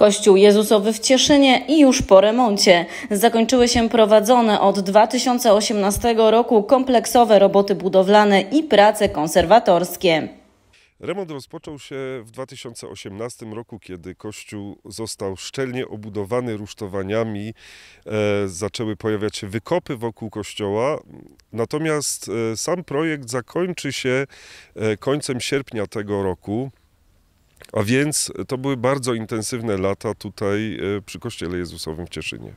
Kościół Jezusowy w Cieszynie i już po remoncie. Zakończyły się prowadzone od 2018 roku kompleksowe roboty budowlane i prace konserwatorskie. Remont rozpoczął się w 2018 roku, kiedy kościół został szczelnie obudowany rusztowaniami. E, zaczęły pojawiać się wykopy wokół kościoła. Natomiast e, sam projekt zakończy się e, końcem sierpnia tego roku. A więc to były bardzo intensywne lata tutaj e, przy Kościele Jezusowym w Cieszynie.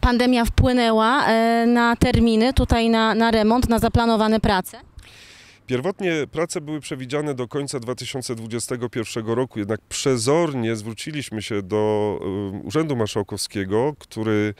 Pandemia wpłynęła e, na terminy, tutaj na, na remont, na zaplanowane prace? Pierwotnie prace były przewidziane do końca 2021 roku, jednak przezornie zwróciliśmy się do y, Urzędu Marszałkowskiego, który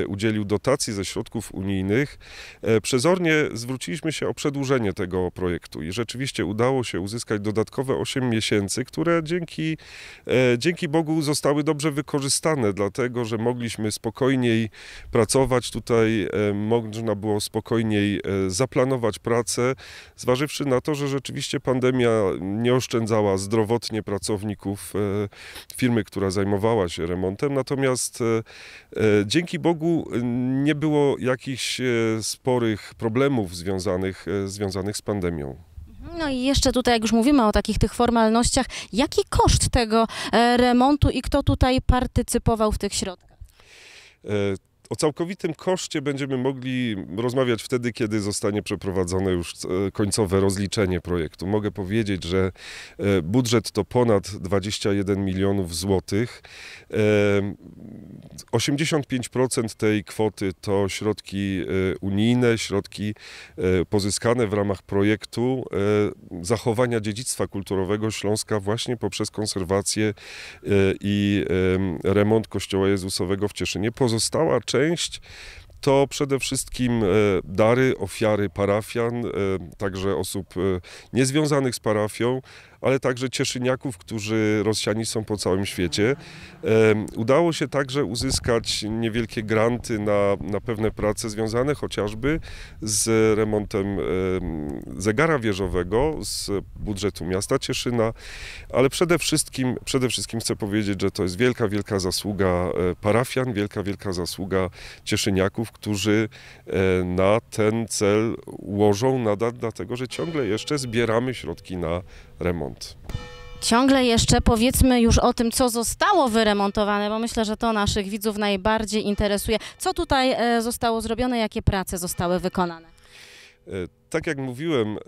y, udzielił dotacji ze środków unijnych. E, przezornie zwróciliśmy się o przedłużenie tego projektu i rzeczywiście udało się uzyskać dodatkowe 8 miesięcy, które dzięki, e, dzięki Bogu zostały dobrze wykorzystane, dlatego że mogliśmy spokojniej pracować tutaj, e, można było spokojniej zaplanować pracę, zważając zważywszy na to, że rzeczywiście pandemia nie oszczędzała zdrowotnie pracowników e, firmy, która zajmowała się remontem, natomiast e, e, dzięki Bogu nie było jakichś sporych problemów związanych, związanych z pandemią. Mhm. No i jeszcze tutaj, jak już mówimy o takich tych formalnościach, jaki koszt tego remontu i kto tutaj partycypował w tych środkach? O całkowitym koszcie będziemy mogli rozmawiać wtedy, kiedy zostanie przeprowadzone już e, końcowe rozliczenie projektu. Mogę powiedzieć, że e, budżet to ponad 21 milionów złotych. 85% e, tej kwoty to środki unijne, środki pozyskane w ramach projektu zachowania dziedzictwa kulturowego Śląska właśnie poprzez konserwację i remont Kościoła Jezusowego w Cieszynie. Pozostała część część to przede wszystkim e, dary, ofiary parafian, e, także osób e, niezwiązanych z parafią, ale także cieszyniaków, którzy rozsiani są po całym świecie. Udało się także uzyskać niewielkie granty na, na pewne prace związane chociażby z remontem zegara wieżowego z budżetu miasta Cieszyna, ale przede wszystkim, przede wszystkim chcę powiedzieć, że to jest wielka, wielka zasługa parafian, wielka, wielka zasługa cieszyniaków, którzy e, na ten cel łożą nadal dlatego, że ciągle jeszcze zbieramy środki na remont. Ciągle jeszcze powiedzmy już o tym, co zostało wyremontowane, bo myślę, że to naszych widzów najbardziej interesuje. Co tutaj e, zostało zrobione, jakie prace zostały wykonane? E, tak jak mówiłem, e,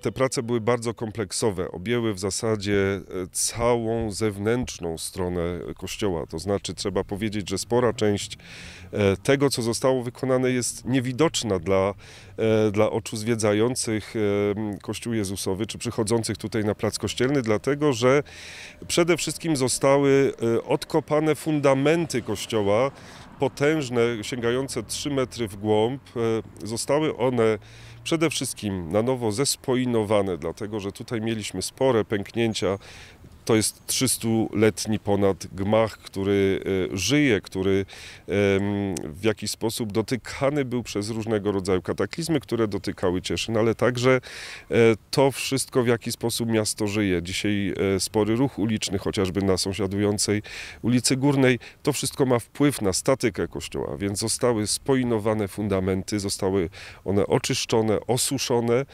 te prace były bardzo kompleksowe. Objęły w zasadzie e, całą zewnętrzną stronę kościoła. To znaczy, trzeba powiedzieć, że spora część tego, co zostało wykonane, jest niewidoczna dla, dla oczu zwiedzających Kościół Jezusowy czy przychodzących tutaj na plac kościelny, dlatego że przede wszystkim zostały odkopane fundamenty kościoła potężne, sięgające 3 metry w głąb. E, zostały one przede wszystkim na nowo zespoinowane, dlatego że tutaj mieliśmy spore pęknięcia to jest 300-letni ponad gmach, który e, żyje, który w jakiś sposób dotykany był przez różnego rodzaju kataklizmy, które dotykały Cieszyn, ale także e, to wszystko, w jaki sposób miasto żyje. Dzisiaj e, spory ruch uliczny, chociażby na sąsiadującej ulicy Górnej, to wszystko ma wpływ na statykę kościoła, więc zostały spoinowane fundamenty, zostały one oczyszczone, osuszone.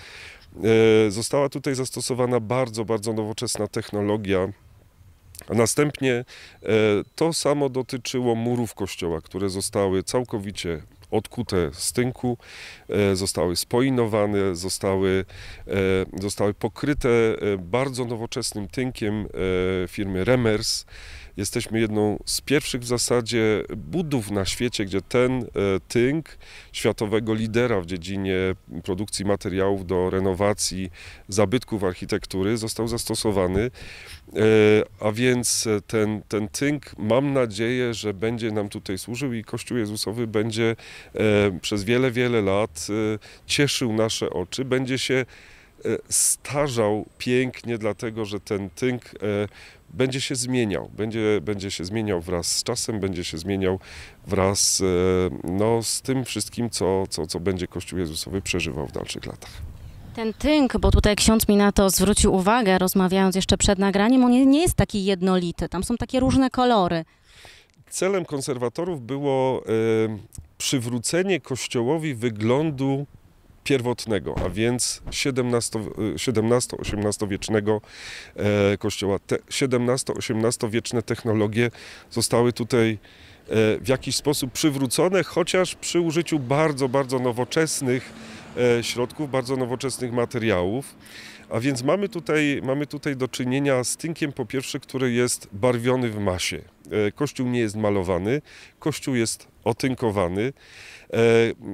E, została tutaj zastosowana bardzo, bardzo nowoczesna technologia. A następnie e, to samo dotyczyło murów kościoła, które zostały całkowicie odkute z tynku, e, zostały spoinowane, zostały, zostały pokryte bardzo nowoczesnym tynkiem firmy Remers. Jesteśmy jedną z pierwszych w zasadzie budów na świecie, gdzie ten e, tynk światowego lidera w dziedzinie produkcji materiałów do renowacji zabytków architektury został zastosowany. E, a więc e, ten, ten tynk mam nadzieję, że będzie nam tutaj służył i Kościół Jezusowy będzie przez wiele, wiele lat cieszył nasze oczy, będzie się starzał pięknie, dlatego że ten tynk będzie się zmieniał. Będzie, będzie się zmieniał wraz z czasem, będzie się zmieniał wraz e, no, z tym wszystkim, co, co, co będzie Kościół Jezusowy przeżywał w dalszych latach. Ten tynk, bo tutaj ksiądz mi na to zwrócił uwagę, rozmawiając jeszcze przed nagraniem, on nie jest taki jednolity, tam są takie różne kolory. Celem konserwatorów było y, przywrócenie Kościołowi wyglądu pierwotnego, a więc XVII-XVIII y, wiecznego e, kościoła. Te XVII-XVIII wieczne technologie zostały tutaj e, w jakiś sposób przywrócone, chociaż przy użyciu bardzo, bardzo nowoczesnych e, środków, bardzo nowoczesnych materiałów. A więc mamy tutaj, mamy tutaj do czynienia z tynkiem po pierwsze, który jest barwiony w masie. E, kościół nie jest malowany, kościół jest otynkowany. E,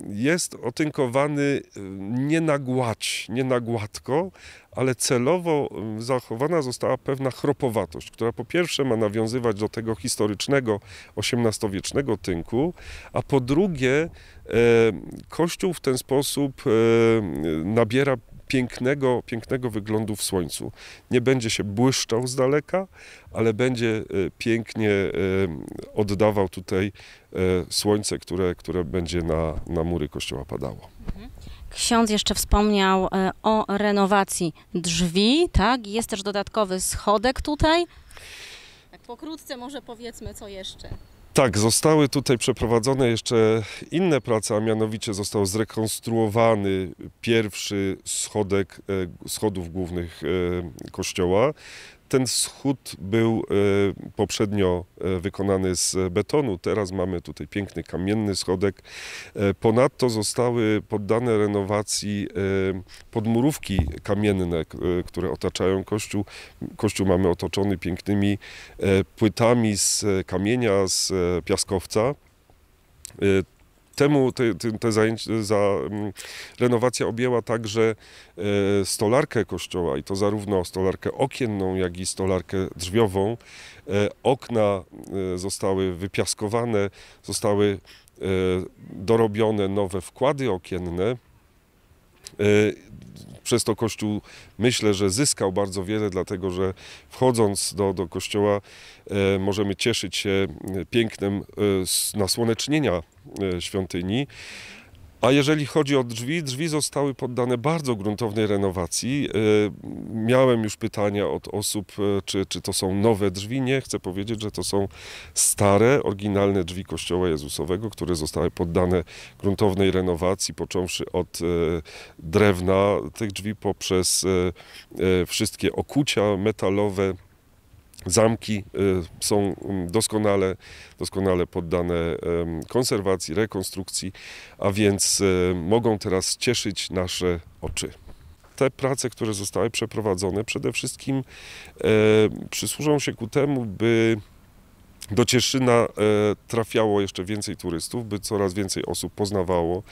jest otynkowany e, nie na gładź, nie na gładko, ale celowo zachowana została pewna chropowatość, która po pierwsze ma nawiązywać do tego historycznego XVIII-wiecznego tynku, a po drugie kościół w ten sposób nabiera pięknego, pięknego wyglądu w słońcu. Nie będzie się błyszczał z daleka, ale będzie e, pięknie e, oddawał tutaj e, słońce, które, które będzie na, na mury kościoła padało. Ksiądz jeszcze wspomniał o renowacji drzwi, tak? Jest też dodatkowy schodek tutaj. Tak pokrótce może powiedzmy, co jeszcze. Tak, zostały tutaj przeprowadzone jeszcze inne prace, a mianowicie został zrekonstruowany pierwszy schodek e, schodów głównych e, kościoła. Ten schód był e, poprzednio e, wykonany z e, betonu, teraz mamy tutaj piękny kamienny schodek. Ponadto zostały poddane renowacji podmurówki kamienne, które otaczają kościół. Kościół mamy otoczony pięknymi płytami z kamienia, z piaskowca temu te, te, te za, mm, renowacja objęła także e, stolarkę kościoła i to zarówno stolarkę okienną, jak i stolarkę drzwiową. E, okna e, zostały wypiaskowane, zostały dorobione nowe wkłady okienne. Y, przez to Kościół myślę, że zyskał bardzo wiele, dlatego że wchodząc do, do Kościoła y, możemy cieszyć się pięknem y, nasłonecznienia świątyni, a jeżeli chodzi o drzwi, drzwi zostały poddane bardzo gruntownej renowacji. E, miałem już pytania od osób, e, czy, czy to są nowe drzwi. Nie, chcę powiedzieć, że to są stare, oryginalne drzwi Kościoła Jezusowego, które zostały poddane gruntownej renowacji, począwszy od e, drewna tych drzwi poprzez wszystkie okucia metalowe, Zamki y, są mm, doskonale, doskonale poddane konserwacji, rekonstrukcji, a więc y, mogą teraz cieszyć nasze oczy te prace, które zostały przeprowadzone, przede wszystkim e, przysłużą się ku temu, by do Cieszyna e, trafiało jeszcze więcej turystów, by coraz więcej osób poznawało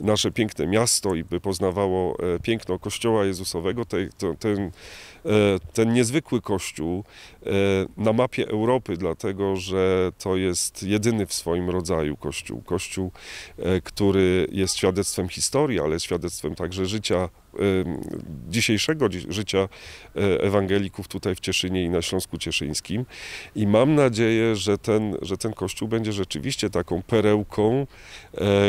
nasze piękne miasto i by poznawało e, piękno Kościoła Jezusowego, te, ten E, ten niezwykły kościół e, na mapie Europy, dlatego że to jest jedyny w swoim rodzaju kościół. Kościół, e, który jest świadectwem historii, ale świadectwem także życia dzisiejszego życia ewangelików tutaj w Cieszynie i na Śląsku Cieszyńskim. I mam nadzieję, że ten, że ten kościół będzie rzeczywiście taką perełką,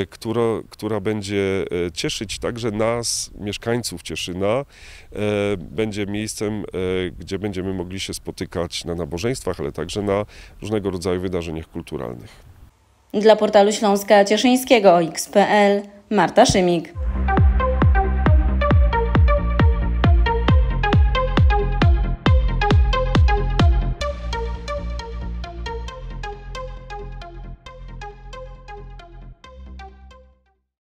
która, która będzie cieszyć także nas, mieszkańców Cieszyna, będzie miejscem, Narodowym, e, gdzie będziemy mogli się spotykać na nabożeństwach, ale także na różnego rodzaju wydarzeniach kulturalnych. Dla portalu Śląska Cieszyńskiego XPL Marta Szymik.